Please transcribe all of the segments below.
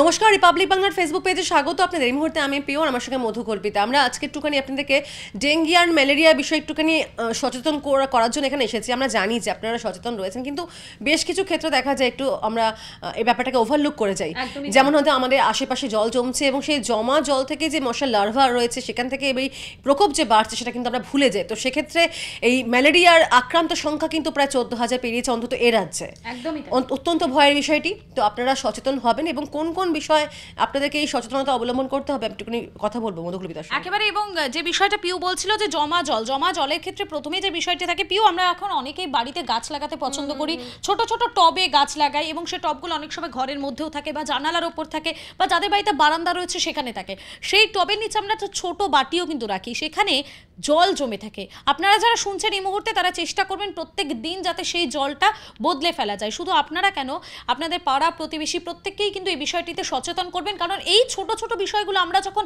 নমস্কার রিপাবলিক বাংলার ফেসবুক পেজে স্বাগত আপনাদের এই মুহূর্তে আমি পিওর আমার সঙ্গে মধু কল্পিতা আমরা আজকে একটুখানি আপনাদেরকে ডেঙ্গি আর ম্যালেরিয়া বিষয়ে একটুখানি সচেতন করার জন্য এখানে এসেছি আমরা জানি যে আপনারা সচেতন রয়েছেন কিন্তু বেশ কিছু ক্ষেত্রে দেখা যায় একটু আমরা এই ব্যাপারটাকে ওভারলুক করে যাই যেমন হয়তো আমাদের আশেপাশে জল জমছে এবং সেই জমা জল থেকে যে মশার লার্ভা রয়েছে সেখান থেকে এই প্রকোপ যে বাড়ছে সেটা কিন্তু আমরা ভুলে যাই তো সেক্ষেত্রে এই ম্যালেরিয়ার আক্রান্ত সংখ্যা কিন্তু প্রায় চোদ্দ হাজার পেরিয়েছে অন্তত এ রাজ্যে অত্যন্ত ভয়ের বিষয়টি তো আপনারা সচেতন হবেন এবং কোন কোন কোন বিষয়ে আপনাদেরকে এই সচেতনতা অবলম্বন করতে হবে একটুখানি কথা বলবো মধুকলিতা একেবারে এবং যে বিষয়টা পিউ বলছিল যে জমা জল জমা জলের ক্ষেত্রে প্রথমে যে বিষয়টি থাকে পিউ আমরা এখন অনেকেই বাড়িতে গাছ লাগাতে পছন্দ করি ছোট ছোট টবে গাছ লাগাই এবং সে টবগুলো অনেক সময় ঘরের মধ্যেও থাকে বা জানালার ওপর থাকে বা যাদের বাড়িতে বারান্দা রয়েছে সেখানে থাকে সেই টবের নিচে আমরা একটা ছোট বাটিও কিন্তু রাখি সেখানে জল জমে থাকে আপনারা যারা শুনছেন এই মুহূর্তে তারা চেষ্টা করবেন প্রত্যেক দিন যাতে সেই জলটা বদলে ফেলা যায় শুধু আপনারা কেন আপনাদের পাড়া প্রতিবেশী প্রত্যেককেই কিন্তু এই বিষয়টি দিতে সচেতন করবেন কারণ এই ছোট ছোট বিষয়গুলো আমরা যখন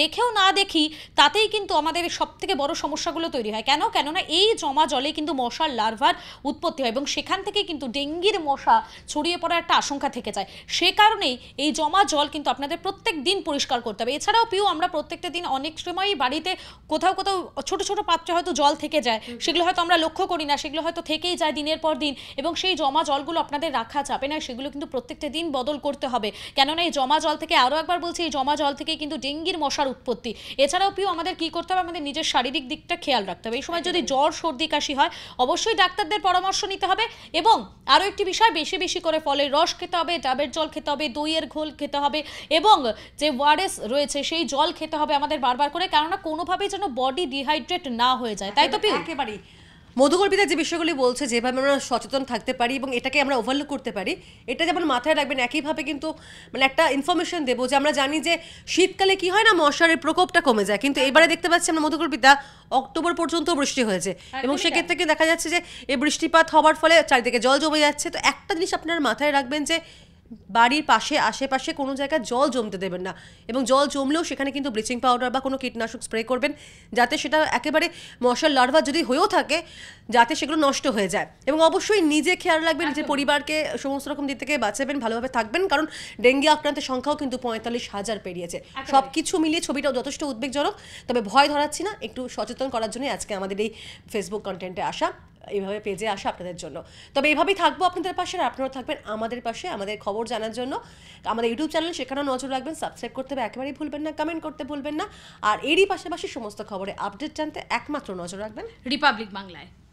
দেখেও না দেখি তাতেই কিন্তু আমাদের সব থেকে বড় সমস্যাগুলো তৈরি হয় কেন কেননা এই জমা জলে কিন্তু মশার লার্ভার উৎপত্তি হয় এবং সেখান থেকে কিন্তু ডেঙ্গির মশা ছড়িয়ে পড়ার একটা আশঙ্কা থেকে যায় সে কারণেই এই জমা জল কিন্তু আপনাদের প্রত্যেক দিন পরিষ্কার করতে হবে এছাড়াও পিও আমরা প্রত্যেকটা দিন অনেক সময়ই বাড়িতে কোথাও কোথাও ছোট ছোট পাত্রে হয়তো জল থেকে যায় সেগুলো হয়তো আমরা লক্ষ্য করি না সেগুলো হয়তো থেকেই যায় দিনের পর দিন এবং সেই জমা জলগুলো আপনাদের রাখা যাবে না সেগুলো কিন্তু প্রত্যেকটা দিন বদল করতে হবে কেননা এই জমা জল থেকে আরও একবার বলছি এই জমা জল থেকে কিন্তু ডেঙ্গির মশার উৎপত্তি এছাড়াও পিও আমাদের কি করতে হবে আমাদের নিজের শারীরিক দিকটা খেয়াল রাখতে হবে এই সময় যদি জ্বর সর্দি কাশি হয় অবশ্যই ডাক্তারদের পরামর্শ নিতে হবে এবং আরও একটি বিষয় বেশি বেশি করে ফলের রস খেতে হবে ডাবের জল খেতে হবে দইয়ের ঘোল খেতে হবে এবং যে ওয়ারেস রয়েছে সেই জল খেতে হবে আমাদের বারবার করে কেননা কোনোভাবেই যেন বডি ডিহাইড্রেট না হয়ে যায় তাই তো একেবারেই মধুকর্পিতা যে বিষয়গুলি বলছে যেভাবে আমরা সচেতন থাকতে পারি এবং এটাকে আমরা ওভারলুক করতে পারি এটা যেমন মাথায় রাখবেন একইভাবে কিন্তু মানে একটা ইনফরমেশন দেবো যে আমরা জানি যে শীতকালে কি হয় না মশারের প্রকোপটা কমে যায় কিন্তু এবারে দেখতে পাচ্ছি আমরা মধুকর্পিতা অক্টোবর পর্যন্ত বৃষ্টি হয়েছে হ্যাঁ, এবং সেক্ষেত্রে কিন্তু দেখা যাচ্ছে যে এই বৃষ্টিপাত হওয়ার ফলে চারিদিকে জল জমে যাচ্ছে তো একটা জিনিস আপনারা মাথায় রাখবেন যে বাড়ির পাশে আশেপাশে কোনো জায়গায় জল জমতে দেবেন না এবং জল জমলেও সেখানে কিন্তু ব্লিচিং পাউডার বা কোনো কীটনাশক স্প্রে করবেন যাতে সেটা একেবারে মশার লার্ভা যদি হয়েও থাকে যাতে সেগুলো নষ্ট হয়ে যায় এবং অবশ্যই নিজে খেয়াল রাখবেন নিজের পরিবারকে সমস্ত রকম দিক থেকে বাঁচাবেন ভালোভাবে থাকবেন কারণ ডেঙ্গি আক্রান্তের সংখ্যাও কিন্তু পঁয়তাল্লিশ হাজার পেরিয়েছে সব কিছু মিলিয়ে ছবিটাও যথেষ্ট উদ্বেগজনক তবে ভয় ধরাচ্ছি না একটু সচেতন করার জন্য আজকে আমাদের এই ফেসবুক কন্টেন্টে আসা এইভাবে পেজে আসা আপনাদের জন্য তবে এভাবেই থাকবো আপনাদের পাশে আর আপনারা থাকবেন আমাদের পাশে আমাদের খবর জানার জন্য আমাদের ইউটিউব চ্যানেল সেখানেও নজর রাখবেন সাবস্ক্রাইব করতে হবে একেবারেই ভুলবেন না কমেন্ট করতে ভুলবেন না আর এরই পাশাপাশি সমস্ত খবরে আপডেট জানতে একমাত্র নজর রাখবেন রিপাবলিক বাংলায়